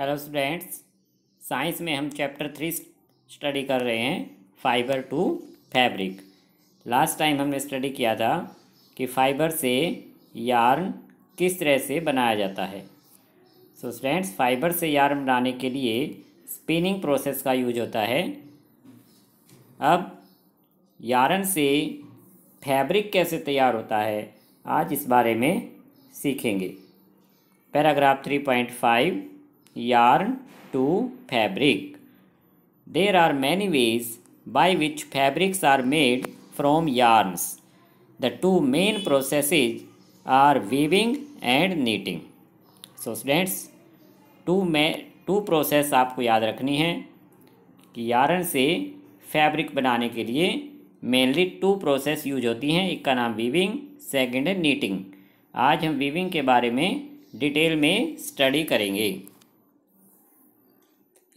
Hello students science में हम chapter three study कर रहे हैं fibre to fabric last time हमने स्टडी किया था कि फाइबर से यार्न किस तरह से बनाया जाता है सो स्टूडेंट्स फाइबर से यार्न बनाने के लिए स्पिनिंग प्रोसेस का यूज होता है अब यार्न से फैब्रिक कैसे तैयार होता है आज इस बारे में सीखेंगे paragraph three point five yarn to fabric. There are many ways by which fabrics are made from yarns. The two main processes are weaving and knitting. So students, two main two process aapko yaad rakhni hai ki yarn se fabric banane ke liye mainly two process use hoti hain ek ka naam weaving second है knitting आज हम weaving के बारे में detail में study करेंगे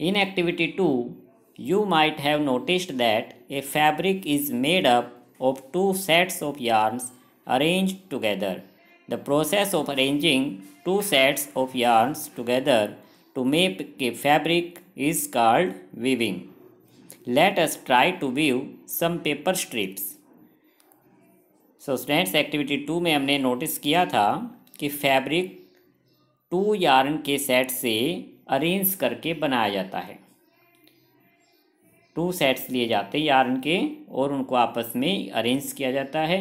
In activity 2, you might have noticed that a fabric is made up of two sets of yarns arranged together. The process of arranging two sets of yarns together to make a fabric is called weaving. Let us try to weave some paper strips. So, students activity two, में हमने notice किया था कि fabric. Two yarn के set से arrange करके बनाया जाता है टू सेट्स लिए जाते हैं यार्न के और उनको आपस में अरेंज किया जाता है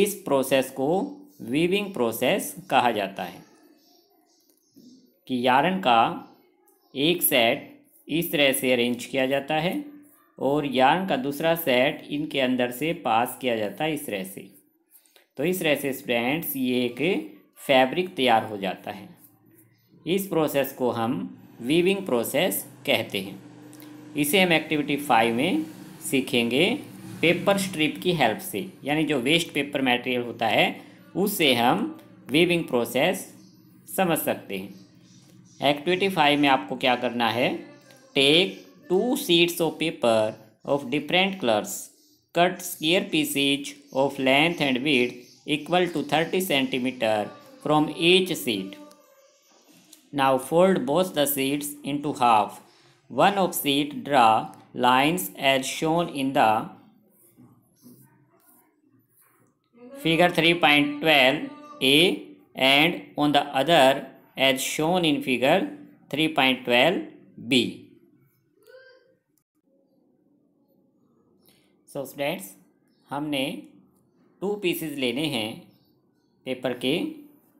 इस प्रोसेस को वीविंग प्रोसेस कहा जाता है कि यार्न का एक सेट इस तरह से अरेंज किया जाता है और यार्न का दूसरा सेट इनके अंदर से पास किया जाता है इस तरह से तो इस तरह से स्टूडेंट्स ये एक फैब्रिक तैयार हो जाता है इस प्रोसेस को हम वीविंग प्रोसेस कहते हैं इसे हम एक्टिविटी फाइव में सीखेंगे पेपर स्ट्रिप की हेल्प से यानी जो वेस्ट पेपर मटेरियल होता है उससे हम वीविंग प्रोसेस समझ सकते हैं एक्टिविटी फाइव में आपको क्या करना है take two sheets of paper of different colours cut square pieces of length and width equal to thirty centimetre from each seed. Now fold both the seeds into half. One of seed draw lines as shown in the figure 3.12 A and on the other as shown in figure 3.12 B. So so students हमने two pieces लेने हैं paper के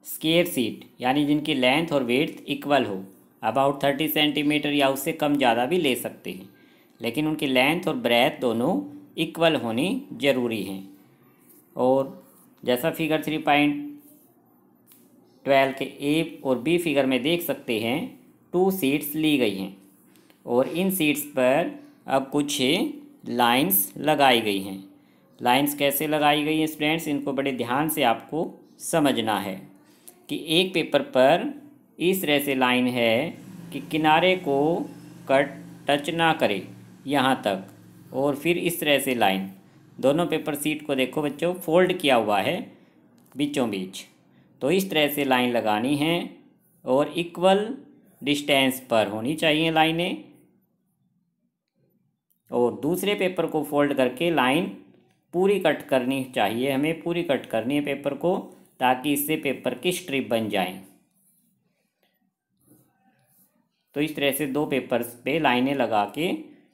square seat यानी जिनकी length और width equal हो about thirty centimetre या उससे कम ज़्यादा भी ले सकते हैं लेकिन उनकी लेंथ और ब्रेथ दोनों इक्वल होनी ज़रूरी हैं और जैसा फिगर थ्री पॉइंट ट्वेल्व के ए और बी फिगर में देख सकते हैं टू सीट्स ली गई हैं और इन सीट्स पर अब कुछ लाइंस लगाई गई हैं लाइंस कैसे लगाई गई हैं स्टूडेंट्स इनको बड़े ध्यान से आपको समझना है कि एक पेपर पर इस तरह से लाइन है कि किनारे को कट टच ना करे यहाँ तक और फिर इस तरह से लाइन दोनों पेपर सीट को देखो बच्चों फोल्ड किया हुआ है बीचों बीच तो इस तरह से लाइन लगानी है और इक्वल डिस्टेंस पर होनी चाहिए लाइनें और दूसरे पेपर को फोल्ड करके लाइन पूरी कट करनी चाहिए हमें पूरी कट करनी है पेपर को ताकि इससे पेपर की स्ट्रिप बन जाए तो इस तरह से दो पेपर्स पे लाइनें लगा के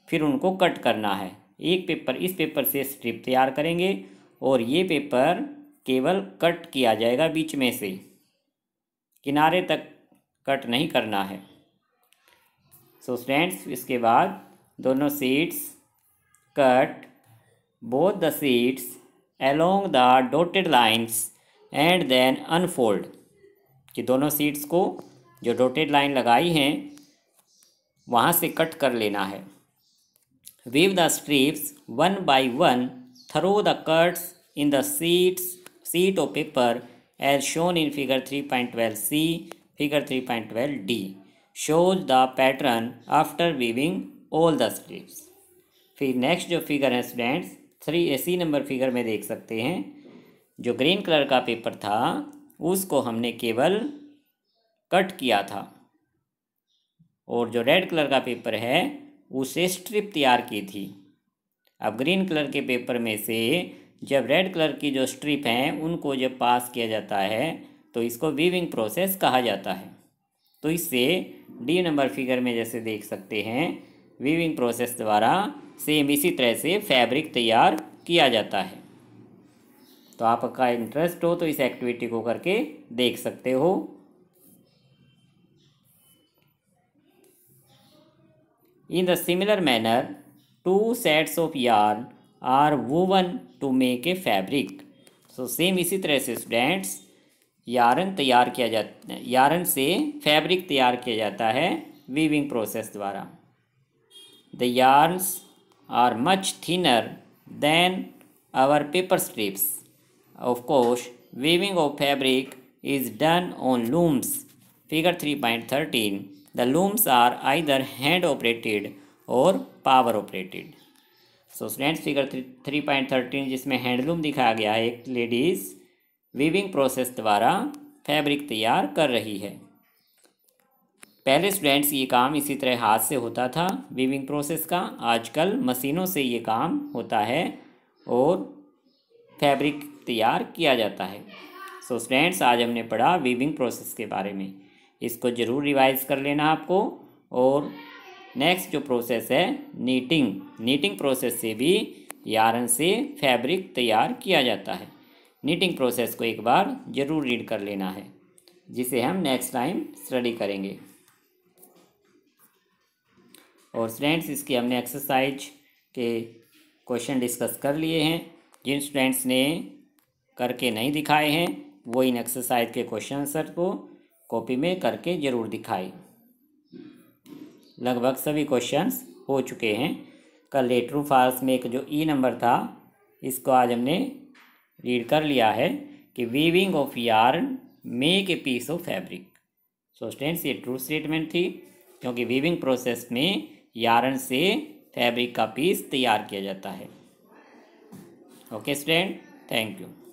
फिर उनको कट करना है एक पेपर इस पेपर से स्ट्रिप तैयार करेंगे और ये पेपर केवल कट किया जाएगा बीच में से किनारे तक कट नहीं करना है सो so फ्रेंड्स इसके बाद दोनों sheets cut both the sheets along the dotted lines and then unfold कि दोनों सीट्स को जो डोटेड लाइन लगाई हैं वहाँ से कट कर लेना है weave the strips one by one through the cuts in these sheet of paper as shown in figure three point twelve C figure three point twelve D shows the pattern after weaving all the strips फिर next जो figure है students three A C number figure में देख सकते हैं जो green colour का paper था उसको हमने केवल कट किया था और जो रेड कलर का पेपर है उसे स्ट्रिप तैयार की थी अब ग्रीन कलर के पेपर में से जब रेड कलर की जो स्ट्रिप हैं उनको जब पास किया जाता है तो इसको वीविंग प्रोसेस कहा जाता है तो इससे डी नंबर फिगर में जैसे देख सकते हैं वीविंग प्रोसेस द्वारा सेम इसी तरह से फैब्रिक तैयार किया जाता है तो आपका इंटरेस्ट हो तो इस एक्टिविटी को करके देख सकते हो in the similar manner two sets of yarn are woven to make a fabric so same इसी तरह से स्टूडेंट्स यारन तैयार किया जाता यारन से फैब्रिक तैयार किया जाता है वीविंग प्रोसेस द्वारा the yarns are much thinner than our paper strips Of course, weaving of fabric is done on looms. Figure 3.13. The looms are either hand operated or power operated so students figure 3.13 jisme hand loom dikhaya gaya hai ek ladies weaving process dwara fabric taiyar kar rahi hai पहले students ये काम इसी तरह हाथ से होता था weaving process का आजकल मशीनों से ये काम होता है और फैब्रिक तैयार किया जाता है सो so स्टूडेंट्स आज हमने पढ़ा वीविंग प्रोसेस के बारे में इसको ज़रूर रिवाइज कर लेना आपको और नेक्स्ट जो प्रोसेस है नीटिंग नीटिंग प्रोसेस से भी यारन से फैब्रिक तैयार किया जाता है नीटिंग प्रोसेस को एक बार ज़रूर रीड कर लेना है जिसे हम नेक्स्ट टाइम स्टडी करेंगे और स्टूडेंट्स इसकी हमने एक्सरसाइज के क्वेश्चन डिस्कस कर लिए हैं जिन स्टूडेंट्स ने करके नहीं दिखाए हैं वो इन एक्सरसाइज के क्वेश्चन आंसर को कॉपी में करके ज़रूर दिखाए लगभग सभी क्वेश्चंस हो चुके हैं कल लेटरू फॉल्स में एक जो ई e नंबर था इसको आज हमने रीड कर लिया है कि weaving of yarn make a piece of fabric so students ये ट्रू स्टेटमेंट थी क्योंकि वीविंग प्रोसेस में यारन से फैब्रिक का पीस तैयार किया जाता है ओके स्टेंट थैंक यू